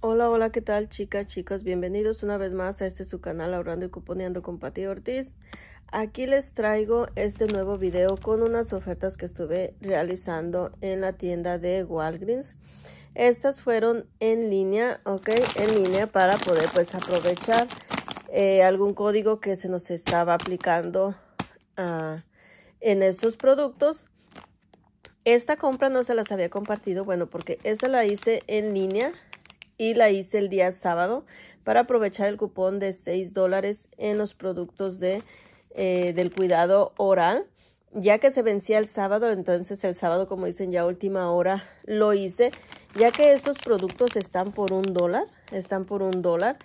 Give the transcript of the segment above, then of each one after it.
Hola, hola, ¿qué tal chicas, chicos? Bienvenidos una vez más a este su canal Ahorrando y Cuponeando con Pati Ortiz. Aquí les traigo este nuevo video con unas ofertas que estuve realizando en la tienda de Walgreens. Estas fueron en línea, ok, en línea para poder pues aprovechar eh, algún código que se nos estaba aplicando ah, en estos productos. Esta compra no se las había compartido, bueno, porque esta la hice en línea y la hice el día sábado para aprovechar el cupón de 6 dólares en los productos de, eh, del cuidado oral. Ya que se vencía el sábado, entonces el sábado, como dicen ya última hora, lo hice, ya que esos productos están por un dólar, están por un dólar.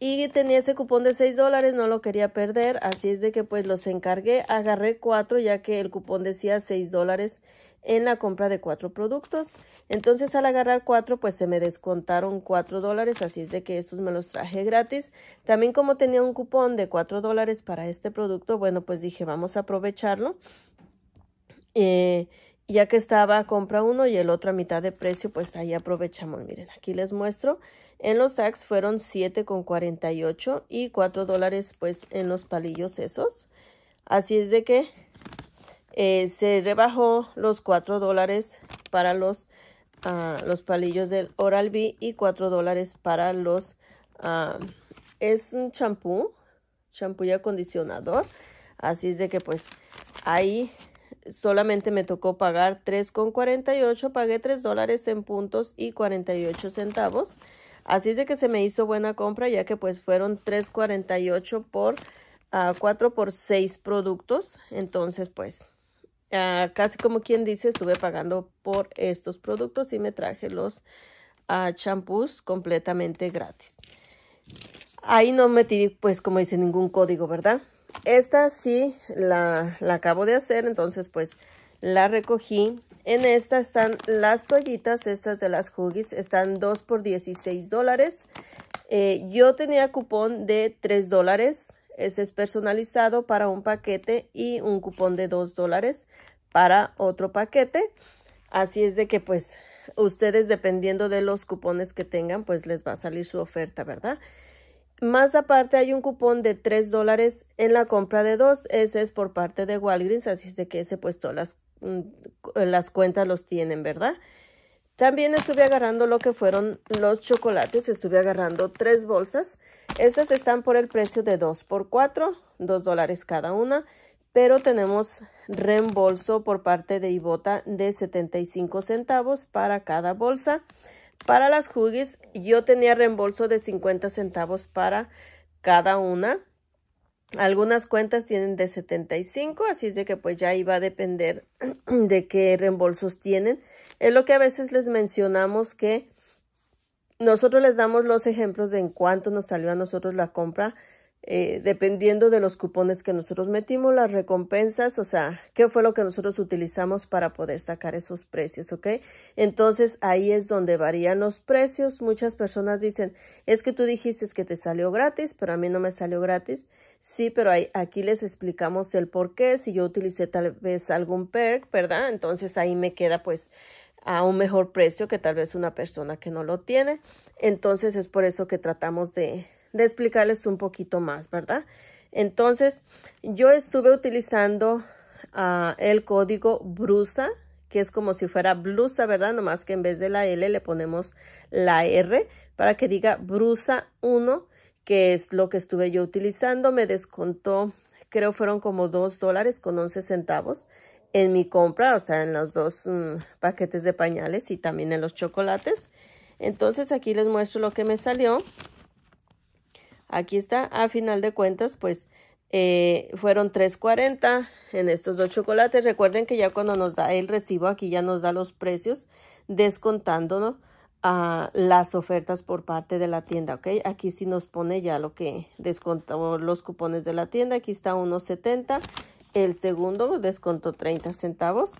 Y tenía ese cupón de 6 dólares, no lo quería perder, así es de que pues los encargué, agarré 4 ya que el cupón decía 6 dólares en la compra de cuatro productos. Entonces al agarrar cuatro pues se me descontaron cuatro dólares, así es de que estos me los traje gratis. También como tenía un cupón de cuatro dólares para este producto, bueno pues dije vamos a aprovecharlo. Eh, ya que estaba compra uno y el otro a mitad de precio, pues ahí aprovechamos. Miren, aquí les muestro. En los tags fueron 7,48 y cuatro dólares pues en los palillos esos. Así es de que eh, se rebajó los 4 dólares para los, ah, los palillos del Oral B y 4 dólares para los... Ah, es un champú, champú y acondicionador. Así es de que pues ahí solamente me tocó pagar 3,48, pagué 3 dólares en puntos y 48 centavos. Así es de que se me hizo buena compra ya que pues fueron 3,48 por 4 ah, por 6 productos. Entonces pues Ah, casi como quien dice, estuve pagando por estos productos y me traje los ah, champús completamente gratis. Ahí no metí, pues como dice, ningún código, ¿verdad? Esta sí la, la acabo de hacer, entonces pues la recogí. En esta están las toallitas, estas de las Huggies, están 2 por 16 dólares. Eh, yo tenía cupón de 3 dólares ese es personalizado para un paquete y un cupón de 2 dólares para otro paquete. Así es de que pues ustedes dependiendo de los cupones que tengan pues les va a salir su oferta, ¿verdad? Más aparte hay un cupón de 3 dólares en la compra de dos. Ese es por parte de Walgreens, así es de que ese pues todas las, mm, las cuentas los tienen, ¿verdad? También estuve agarrando lo que fueron los chocolates, estuve agarrando tres bolsas. Estas están por el precio de 2 por 4, 2 dólares cada una, pero tenemos reembolso por parte de Ibota de 75 centavos para cada bolsa. Para las huggies yo tenía reembolso de 50 centavos para cada una. Algunas cuentas tienen de 75, así es de que pues ya iba a depender de qué reembolsos tienen. Es lo que a veces les mencionamos que nosotros les damos los ejemplos de en cuánto nos salió a nosotros la compra, eh, dependiendo de los cupones que nosotros metimos, las recompensas, o sea, qué fue lo que nosotros utilizamos para poder sacar esos precios, ¿ok? Entonces ahí es donde varían los precios. Muchas personas dicen, es que tú dijiste que te salió gratis, pero a mí no me salió gratis. Sí, pero ahí aquí les explicamos el por qué, si yo utilicé tal vez algún perk, ¿verdad? Entonces ahí me queda pues a un mejor precio que tal vez una persona que no lo tiene. Entonces es por eso que tratamos de, de explicarles un poquito más, ¿verdad? Entonces yo estuve utilizando ah, el código BRUSA, que es como si fuera blusa, ¿verdad? Nomás que en vez de la L le ponemos la R para que diga brusa 1, que es lo que estuve yo utilizando. Me descontó, creo fueron como 2 dólares con 11 centavos en mi compra, o sea, en los dos mm, paquetes de pañales y también en los chocolates. Entonces aquí les muestro lo que me salió. Aquí está, a final de cuentas, pues eh, fueron 3.40 en estos dos chocolates. Recuerden que ya cuando nos da el recibo, aquí ya nos da los precios descontándonos a las ofertas por parte de la tienda, ¿ok? Aquí sí nos pone ya lo que descontó los cupones de la tienda. Aquí está 1.70 el segundo descontó 30 centavos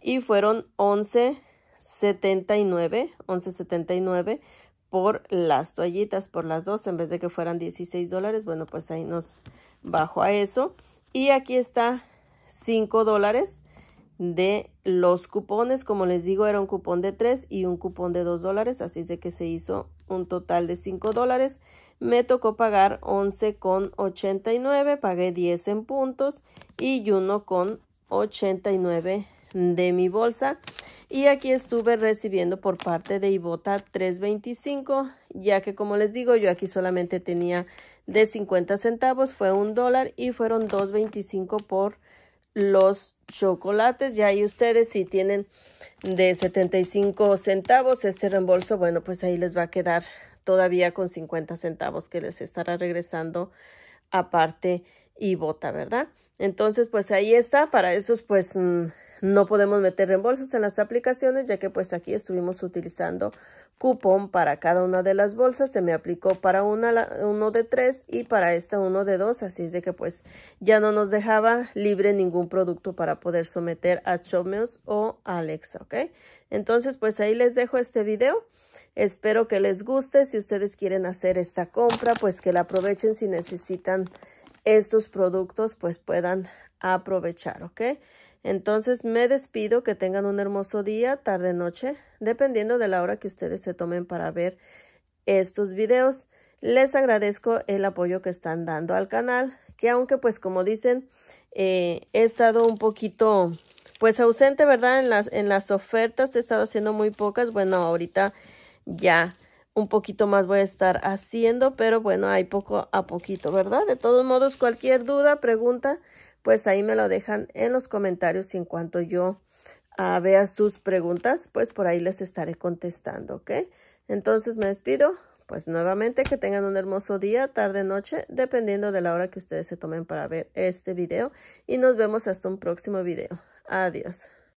y fueron 11.79, 11.79 por las toallitas, por las dos, en vez de que fueran 16 dólares. Bueno, pues ahí nos bajó a eso. Y aquí está 5 dólares de los cupones. Como les digo, era un cupón de 3 y un cupón de 2 dólares. Así es de que se hizo un total de 5 dólares me tocó pagar 11,89, pagué 10 en puntos y 1,89 de mi bolsa. Y aquí estuve recibiendo por parte de Ibota 3.25, ya que como les digo, yo aquí solamente tenía de 50 centavos, fue un dólar y fueron 2.25 por los chocolates. Ya ahí ustedes si tienen de 75 centavos este reembolso, bueno, pues ahí les va a quedar todavía con 50 centavos que les estará regresando aparte y bota, ¿verdad? Entonces, pues ahí está, para esos pues mm, no podemos meter reembolsos en las aplicaciones, ya que pues aquí estuvimos utilizando cupón para cada una de las bolsas, se me aplicó para una, uno de tres y para esta uno de dos, así es de que pues ya no nos dejaba libre ningún producto para poder someter a Chomeos o Alexa, ¿ok? Entonces, pues ahí les dejo este video. Espero que les guste. Si ustedes quieren hacer esta compra, pues que la aprovechen. Si necesitan estos productos, pues puedan aprovechar, ¿ok? Entonces me despido, que tengan un hermoso día, tarde, noche, dependiendo de la hora que ustedes se tomen para ver estos videos. Les agradezco el apoyo que están dando al canal, que aunque pues como dicen, eh, he estado un poquito pues ausente, ¿verdad? En las, en las ofertas he estado haciendo muy pocas. Bueno, ahorita ya un poquito más voy a estar haciendo, pero bueno, hay poco a poquito, ¿verdad? De todos modos, cualquier duda, pregunta, pues ahí me lo dejan en los comentarios y en cuanto yo ah, vea sus preguntas, pues por ahí les estaré contestando, ¿ok? Entonces me despido, pues nuevamente que tengan un hermoso día, tarde, noche, dependiendo de la hora que ustedes se tomen para ver este video y nos vemos hasta un próximo video. Adiós.